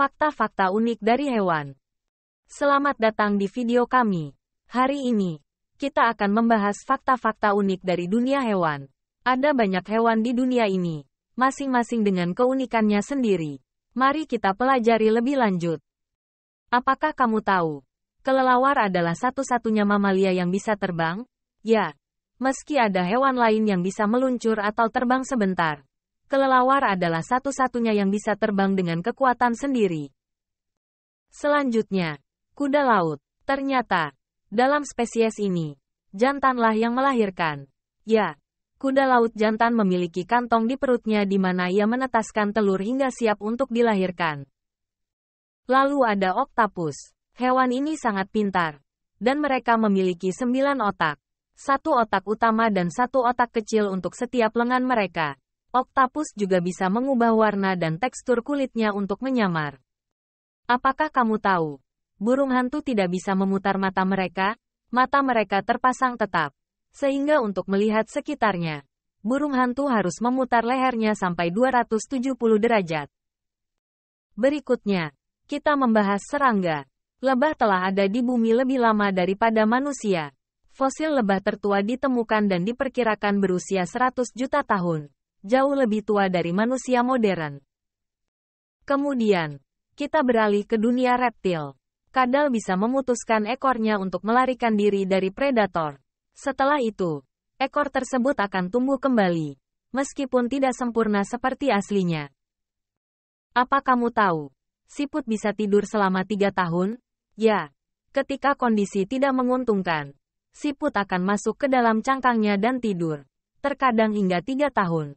Fakta-fakta unik dari hewan. Selamat datang di video kami. Hari ini, kita akan membahas fakta-fakta unik dari dunia hewan. Ada banyak hewan di dunia ini, masing-masing dengan keunikannya sendiri. Mari kita pelajari lebih lanjut. Apakah kamu tahu? Kelelawar adalah satu-satunya mamalia yang bisa terbang? Ya, meski ada hewan lain yang bisa meluncur atau terbang sebentar kelelawar adalah satu-satunya yang bisa terbang dengan kekuatan sendiri. Selanjutnya, kuda laut. Ternyata, dalam spesies ini, jantanlah yang melahirkan. Ya, kuda laut jantan memiliki kantong di perutnya di mana ia menetaskan telur hingga siap untuk dilahirkan. Lalu ada oktapus. Hewan ini sangat pintar. Dan mereka memiliki sembilan otak. Satu otak utama dan satu otak kecil untuk setiap lengan mereka. Octopus juga bisa mengubah warna dan tekstur kulitnya untuk menyamar. Apakah kamu tahu? Burung hantu tidak bisa memutar mata mereka, mata mereka terpasang tetap. Sehingga untuk melihat sekitarnya, burung hantu harus memutar lehernya sampai 270 derajat. Berikutnya, kita membahas serangga. Lebah telah ada di bumi lebih lama daripada manusia. Fosil lebah tertua ditemukan dan diperkirakan berusia 100 juta tahun jauh lebih tua dari manusia modern. Kemudian, kita beralih ke dunia reptil. Kadal bisa memutuskan ekornya untuk melarikan diri dari predator. Setelah itu, ekor tersebut akan tumbuh kembali, meskipun tidak sempurna seperti aslinya. Apa kamu tahu? Siput bisa tidur selama tiga tahun? Ya, ketika kondisi tidak menguntungkan, siput akan masuk ke dalam cangkangnya dan tidur, terkadang hingga tiga tahun.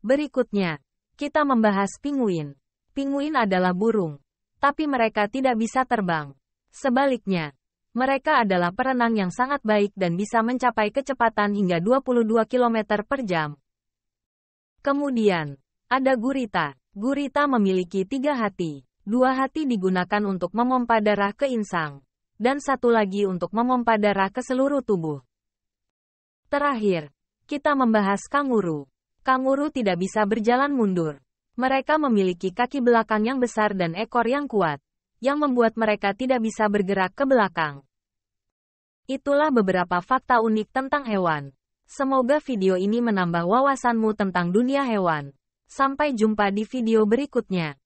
Berikutnya, kita membahas pinguin. Pinguin adalah burung, tapi mereka tidak bisa terbang. Sebaliknya, mereka adalah perenang yang sangat baik dan bisa mencapai kecepatan hingga 22 km per jam. Kemudian, ada gurita. Gurita memiliki tiga hati. Dua hati digunakan untuk memompa darah ke insang, dan satu lagi untuk memompa darah ke seluruh tubuh. Terakhir, kita membahas kanguru. Kanguru tidak bisa berjalan mundur. Mereka memiliki kaki belakang yang besar dan ekor yang kuat, yang membuat mereka tidak bisa bergerak ke belakang. Itulah beberapa fakta unik tentang hewan. Semoga video ini menambah wawasanmu tentang dunia hewan. Sampai jumpa di video berikutnya.